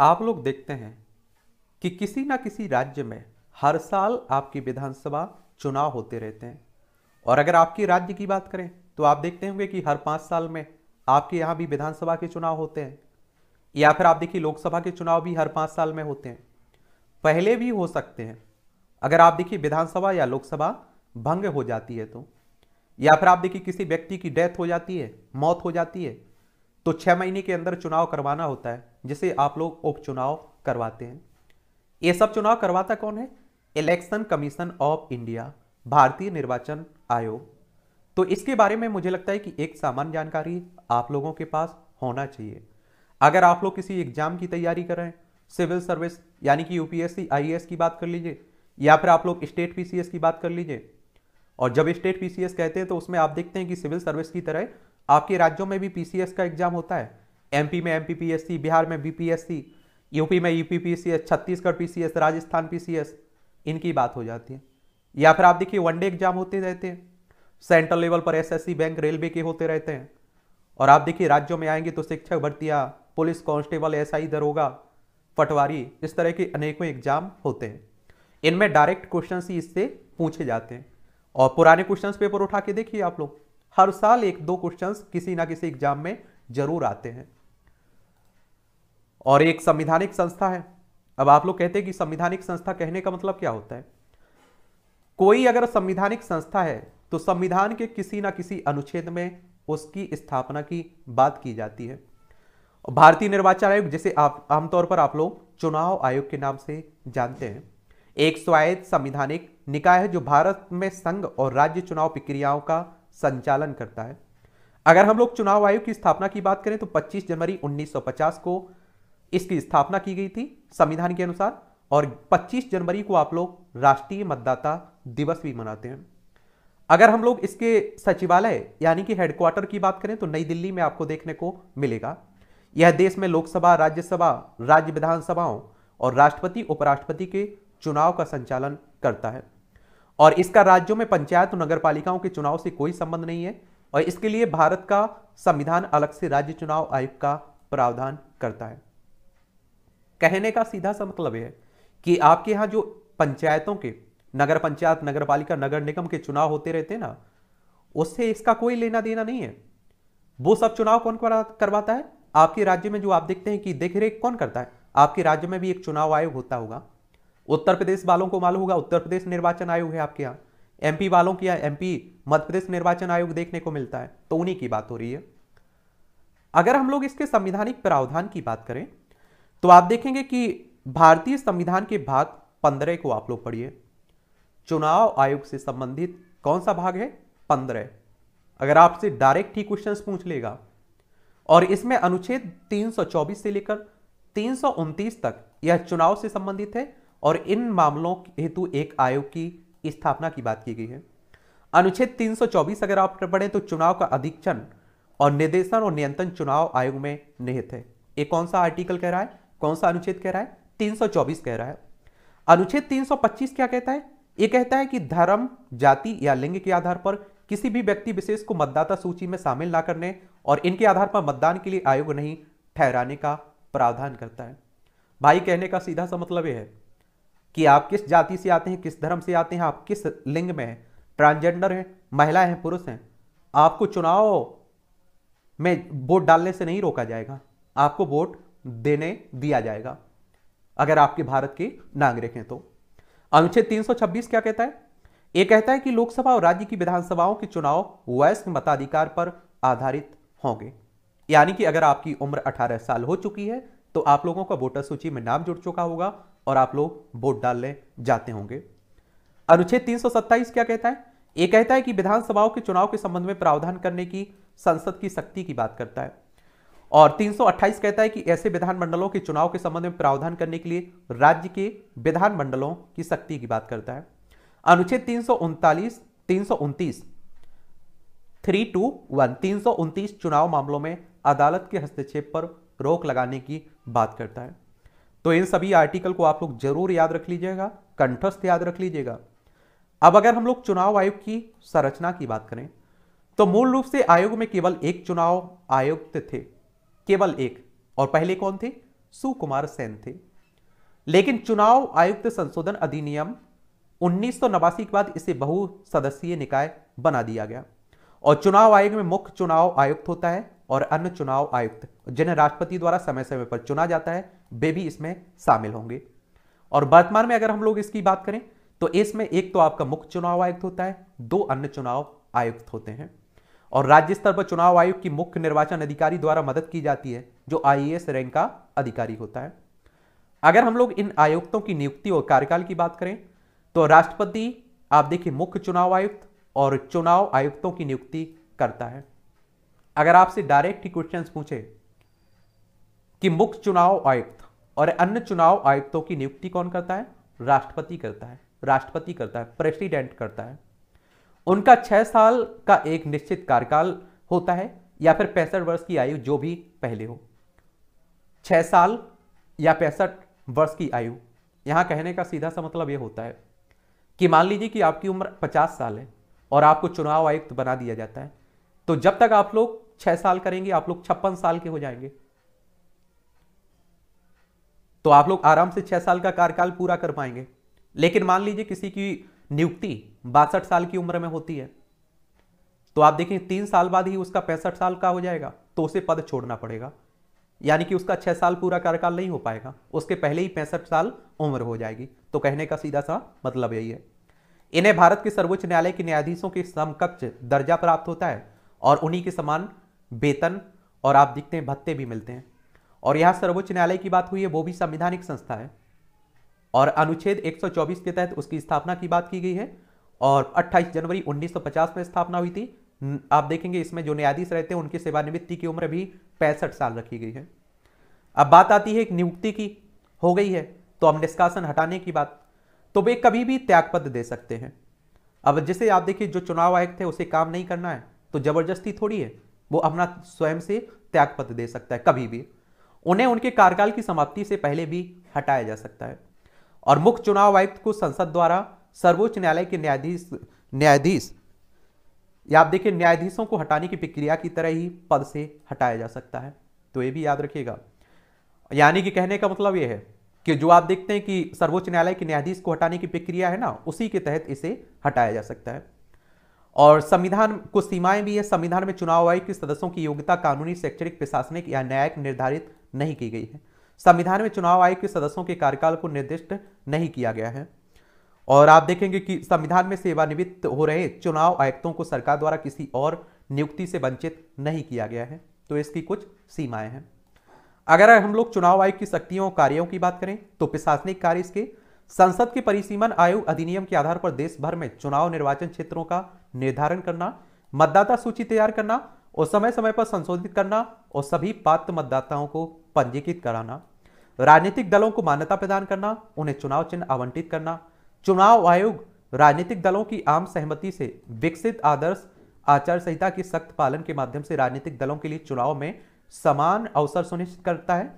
आप लोग देखते हैं कि किसी ना किसी राज्य में हर साल आपकी विधानसभा चुनाव होते रहते हैं और अगर आपके राज्य की बात करें तो आप देखते होंगे कि हर पाँच साल में आपके यहाँ भी विधानसभा के चुनाव होते हैं या फिर आप देखिए लोकसभा के चुनाव भी हर पाँच साल में होते हैं पहले भी हो सकते हैं अगर आप देखिए विधानसभा या लोकसभा भंग हो जाती है तो या फिर आप देखिए किसी व्यक्ति की डेथ हो जाती है मौत हो जाती है तो छह महीने के अंदर चुनाव करवाना होता है जिसे आप लोग उपचुनाव करवाते हैं ये सब चुनाव करवाता कौन है इलेक्शन कमीशन ऑफ इंडिया भारतीय निर्वाचन आयोग तो इसके बारे में मुझे लगता है कि एक सामान्य जानकारी आप लोगों के पास होना चाहिए अगर आप लोग किसी एग्जाम की तैयारी कर रहे हैं सिविल सर्विस यानी कि यूपीएससी आईएएस की बात कर लीजिए या फिर आप लोग स्टेट पीसीएस की बात कर लीजिए और जब स्टेट पीसीएस कहते हैं तो उसमें आप देखते हैं कि सिविल सर्विस की तरह आपके राज्यों में भी पीसीएस का एग्जाम होता है एमपी में एमपीपीएससी बिहार में बीपीएससी यूपी में UPPCS Chhattisgarh PCS Rajasthan PCS इनकी बात हो जाती है या फिर आप देखिए वनडे एग्जाम होते रहते हैं सेंट्रल लेवल पर एसएससी बैंक रेलवे के होते रहते हैं और आप देखिए राज्यों में आएंगे तो शिक्षक भर्तियाँ पुलिस कांस्टेबल आई दरोगा पटवारी इस तरह के अनेकों एग्जाम होते हैं इनमें डायरेक्ट क्वेश्चन ही इससे पूछे जाते हैं और पुराने क्वेश्चन पेपर उठा के देखिए आप लोग हर साल एक दो क्वेश्चंस किसी ना किसी एग्जाम में जरूर आते हैं और एक संविधानिक संस्था है अब आप लोग कहते हैं कि संविधानिक संस्था कहने का मतलब क्या होता है कोई अगर संविधानिक संस्था है तो संविधान के किसी ना किसी अनुच्छेद में उसकी स्थापना की बात की जाती है भारतीय निर्वाचन आयोग जिसे आप आमतौर पर आप लोग चुनाव आयोग के नाम से जानते हैं एक स्वायत्त संविधानिक निकाय है जो भारत में संघ और राज्य चुनाव प्रक्रियाओं का संचालन करता है अगर हम लोग चुनाव आयोग की स्थापना की बात करें तो 25 जनवरी 1950 को इसकी स्थापना की गई थी संविधान के अनुसार और 25 जनवरी को आप लोग राष्ट्रीय मतदाता दिवस भी मनाते हैं अगर हम लोग इसके सचिवालय यानी कि हेडक्वार्टर की बात करें तो नई दिल्ली में आपको देखने को मिलेगा यह देश में लोकसभा राज्यसभा राज्य विधानसभाओं और राष्ट्रपति उपराष्ट्रपति के चुनाव का संचालन करता है और इसका राज्यों में पंचायत और नगर पालिकाओं के चुनाव से कोई संबंध नहीं है और इसके लिए भारत का संविधान अलग से राज्य चुनाव आयोग का प्रावधान करता है कहने का सीधा सा मतलब है कि आपके यहां जो पंचायतों के नगर पंचायत नगर पालिका नगर निगम के चुनाव होते रहते ना उससे इसका कोई लेना देना नहीं है वो सब चुनाव कौन करवाता है आपके राज्य में जो आप देखते हैं कि देखरेख कौन करता है आपके राज्य में भी एक चुनाव आयोग होता होगा उत्तर प्रदेश वालों को मालूम होगा उत्तर प्रदेश निर्वाचन आयोग है आपके यहाँ एमपी वालों की एमपी मध्य प्रदेश निर्वाचन आयोग देखने को मिलता है तो उन्हीं की बात हो रही है अगर हम लोग इसके संविधानिक प्रावधान की बात करें तो आप देखेंगे कि भारतीय संविधान के भाग पंद्रह को आप लोग पढ़िए चुनाव आयोग से संबंधित कौन सा भाग है पंद्रह अगर आपसे डायरेक्ट ही क्वेश्चंस पूछ लेगा और इसमें अनुच्छेद 324 से लेकर तीन तक यह चुनाव से संबंधित है और इन मामलों हेतु एक आयोग की स्थापना की बात की गई है अनुच्छेद 324 अगर आप पढ़ें तो चुनाव का अधीक्षण और निर्देशन और नियंत्रण चुनाव आयोग में निहित है ये कौन सा आर्टिकल कह रहा है कौन सा अनुच्छेद कह रहा है 324 कह रहा है अनुच्छेद 325 क्या कहता है ये कहता है कि धर्म जाति या लिंग के आधार पर किसी भी व्यक्ति विशेष को मतदाता सूची में शामिल ना करने और इनके आधार पर मतदान के लिए आयोग नहीं ठहराने का प्रावधान करता है भाई कहने का सीधा सा मतलब यह है कि आप किस जाति से आते हैं किस धर्म से आते हैं आप किस लिंग में हैं ट्रांसजेंडर हैं महिला हैं पुरुष हैं आपको चुनाव में वोट डालने से नहीं रोका जाएगा आपको वोट देने दिया जाएगा अगर आपके भारत के नागरिक हैं तो अनुच्छेद 326 क्या कहता है ये कहता है कि लोकसभा और राज्य की विधानसभाओं के चुनाव वयस्क मताधिकार पर आधारित होंगे यानी कि अगर आपकी उम्र 18 साल हो चुकी है तो आप लोगों का वोटर सूची में नाम जुड़ चुका होगा और आप लोग वोट डालने जाते होंगे अनुच्छेद तीन क्या कहता है ये कहता है कि विधानसभाओं के चुनाव के संबंध में प्रावधान करने की संसद की शक्ति की बात करता है और 328 कहता है कि ऐसे विधानमंडलों के चुनाव के संबंध में प्रावधान करने के लिए राज्य के विधानमंडलों की शक्ति की बात करता है अनुच्छेद तीन सौ उनतालीस तीन सौ उनतीस थ्री टू वन तीन सौ उनतीस चुनाव मामलों में अदालत के हस्तक्षेप पर रोक लगाने की बात करता है तो इन सभी आर्टिकल को आप लोग जरूर याद रख लीजिएगा कंठस्थ याद रख लीजिएगा अब अगर हम लोग चुनाव आयोग की संरचना की बात करें तो मूल रूप से आयोग में केवल एक चुनाव आयुक्त थे केवल एक और पहले कौन थे सुकुमार सेन थे लेकिन चुनाव आयुक्त संशोधन अधिनियम उन्नीस के बाद इसे बहु सदस्यीय निकाय बना दिया गया और चुनाव आयोग में मुख्य चुनाव आयुक्त होता है और अन्य चुनाव आयुक्त जिन्हें राष्ट्रपति द्वारा समय समय पर चुना जाता है वे भी इसमें शामिल होंगे और वर्तमान में अगर हम लोग इसकी बात करें तो इसमें एक तो आपका मुख्य चुनाव आयुक्त होता है दो अन्य चुनाव आयुक्त होते हैं और राज्य स्तर पर चुनाव आयोग की मुख्य निर्वाचन अधिकारी द्वारा मदद की जाती है जो आईएएस रैंक का अधिकारी होता है अगर हम लोग इन आयुक्तों की नियुक्ति और कार्यकाल की बात करें तो राष्ट्रपति आप देखिए मुख्य चुनाव आयुक्त और चुनाव आयुक्तों की नियुक्ति करता है अगर आपसे डायरेक्ट ही क्वेश्चन पूछे कि मुख्य चुनाव आयुक्त और अन्य चुनाव आयुक्तों की नियुक्ति कौन करता है राष्ट्रपति करता है राष्ट्रपति करता है प्रेसिडेंट करता है उनका छह साल का एक निश्चित कार्यकाल होता है या फिर पैंसठ वर्ष की आयु जो भी पहले हो छह साल या पैंसठ वर्ष की आयु यहां कहने का सीधा सा मतलब यह होता है कि मान लीजिए कि आपकी उम्र पचास साल है और आपको चुनाव आयुक्त बना दिया जाता है तो जब तक आप लोग छह साल करेंगे आप लोग छप्पन साल के हो जाएंगे तो आप लोग आराम से छह साल का कार्यकाल पूरा कर पाएंगे लेकिन मान लीजिए किसी की नियुक्ति बासठ साल की उम्र में होती है तो आप देखें तीन साल बाद ही उसका पैंसठ साल का हो जाएगा तो उसे पद छोड़ना पड़ेगा यानी कि उसका छह साल पूरा कार्यकाल नहीं हो पाएगा उसके पहले ही पैंसठ साल उम्र हो जाएगी तो कहने का सीधा सा मतलब यही है इन्हें भारत के सर्वोच्च न्यायालय के न्यायाधीशों के समकक्ष दर्जा प्राप्त होता है और उन्हीं के समान वेतन और आप देखते हैं भत्ते भी मिलते हैं और यहाँ सर्वोच्च न्यायालय की बात हुई है वो भी संविधानिक संस्था है और अनुच्छेद 124 के तहत उसकी स्थापना की बात की गई है और 28 जनवरी 1950 में स्थापना हुई थी आप देखेंगे इसमें जो न्यायाधीश रहते हैं उनकी सेवानिवृत्ति की उम्र भी पैंसठ साल रखी गई है अब बात आती है एक नियुक्ति की हो गई है तो अब निष्कासन हटाने की बात तो वे कभी भी त्यागपत्र दे सकते हैं अब जैसे आप देखिए जो चुनाव आयुक्त थे उसे काम नहीं करना है तो जबरदस्ती थोड़ी है वो अपना स्वयं से त्याग पत्र दे सकता है कभी भी उन्हें उनके कार्यकाल की समाप्ति से पहले भी हटाया जा सकता है और मुख्य चुनाव आयुक्त को संसद द्वारा सर्वोच्च न्यायालय के न्यायाधीश न्यायाधीश या आप देखिए न्यायाधीशों को हटाने की प्रक्रिया की तरह ही पद से हटाया जा सकता है तो ये भी याद रखिएगा यानी कि कहने का मतलब ये है कि जो आप देखते हैं कि सर्वोच्च न्यायालय के न्यायाधीश को हटाने की प्रक्रिया है ना उसी के तहत इसे हटाया जा सकता है और संविधान कुछ सीमाएं भी है संविधान में चुनाव आयोग के सदस्यों की योग्यता कानूनी शैक्षणिक प्रशासनिक या न्यायिक निर्धारित नहीं की गई है संविधान में चुनाव आयोग के सदस्यों के कार्यकाल को निर्दिष्ट नहीं किया गया है और आप देखेंगे कि संविधान में सेवानिवृत्त हो रहे चुनाव आयुक्तों को सरकार द्वारा किसी और नियुक्ति से वंचित नहीं किया गया है तो इसकी कुछ सीमाएं हैं अगर हम लोग चुनाव आयोग की शक्तियों और कार्यों की बात करें तो प्रशासनिक कार्य इसके संसद के परिसीमन आयोग अधिनियम के आधार पर देश भर में चुनाव निर्वाचन क्षेत्रों का निर्धारण करना मतदाता सूची तैयार करना और समय समय पर संशोधित करना और सभी पात्र मतदाताओं को पंजीकृत कराना राजनीतिक दलों को मान्यता प्रदान करना उन्हें चुनाव चिन्ह आवंटित करना चुनाव आयोग राजनीतिक दलों की आम सहमति से विकसित आदर्श आचार संहिता की सख्त पालन के माध्यम से राजनीतिक दलों के लिए चुनाव में समान अवसर सुनिश्चित करता है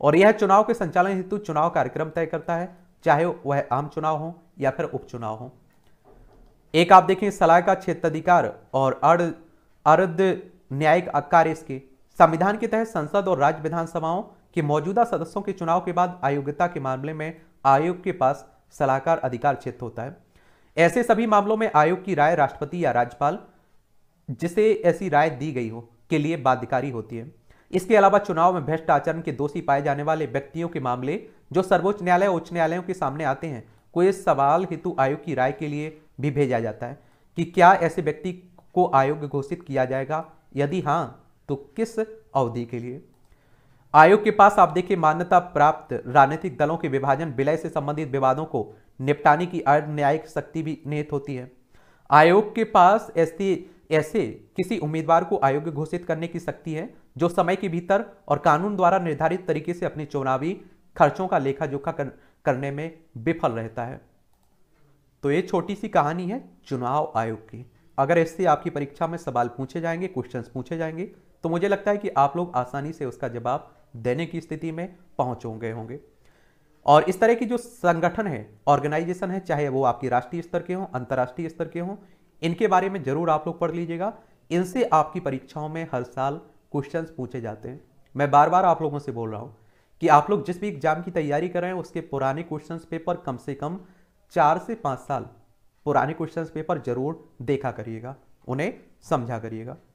और यह चुनाव के संचालन हेतु चुनाव कार्यक्रम तय करता है चाहे वह आम चुनाव हो या फिर उपचुनाव हो एक आप देखें सलाह का क्षेत्र अधिकार और अर्ध अर्ध न्यायिक कार्य इसके संविधान के तहत संसद और राज्य विधानसभाओं के मौजूदा सदस्यों के चुनाव के बाद आयोग्यता के मामले में आयोग के पास सलाहकार अधिकार क्षेत्र होता है ऐसे सभी मामलों में आयोग की राय राष्ट्रपति या राज्यपाल जिसे ऐसी राय दी गई हो के लिए बाध्यकारी होती है इसके अलावा चुनाव में भ्रष्ट आचरण के दोषी पाए जाने वाले व्यक्तियों के मामले जो सर्वोच्च न्यायालय उच्च न्यायालयों के सामने आते हैं कोई सवाल हेतु आयोग की राय के लिए भी भेजा जाता है कि क्या ऐसे व्यक्ति को आयोग घोषित किया जाएगा यदि हाँ तो किस अवधि के लिए आयोग के पास आप देखिए मान्यता प्राप्त राजनीतिक दलों के विभाजन विलय से संबंधित विवादों को निपटाने की अर्ध न्यायिक शक्ति भी निहित होती है आयोग के पास ऐसी ऐसे किसी उम्मीदवार को आयोग घोषित करने की शक्ति है जो समय के भीतर और कानून द्वारा निर्धारित तरीके से अपने चुनावी खर्चों का लेखा जोखा कर, करने में विफल रहता है तो ये छोटी सी कहानी है चुनाव आयोग की अगर इससे आपकी परीक्षा में सवाल पूछे जाएंगे क्वेश्चन पूछे जाएंगे तो मुझे लगता है कि आप लोग आसानी से उसका जवाब देने की स्थिति में पहुंच गए होंगे और इस तरह की जो संगठन है ऑर्गेनाइजेशन है चाहे वो आपकी राष्ट्रीय स्तर के हों अंतर्राष्ट्रीय स्तर के हों इनके बारे में जरूर आप लोग पढ़ लीजिएगा इनसे आपकी परीक्षाओं में हर साल क्वेश्चन पूछे जाते हैं मैं बार बार आप लोगों से बोल रहा हूँ कि आप लोग जिस भी एग्जाम की तैयारी कर रहे हैं उसके पुराने क्वेश्चन पेपर कम से कम चार से पाँच साल पुराने क्वेश्चन पेपर जरूर देखा करिएगा उन्हें समझा करिएगा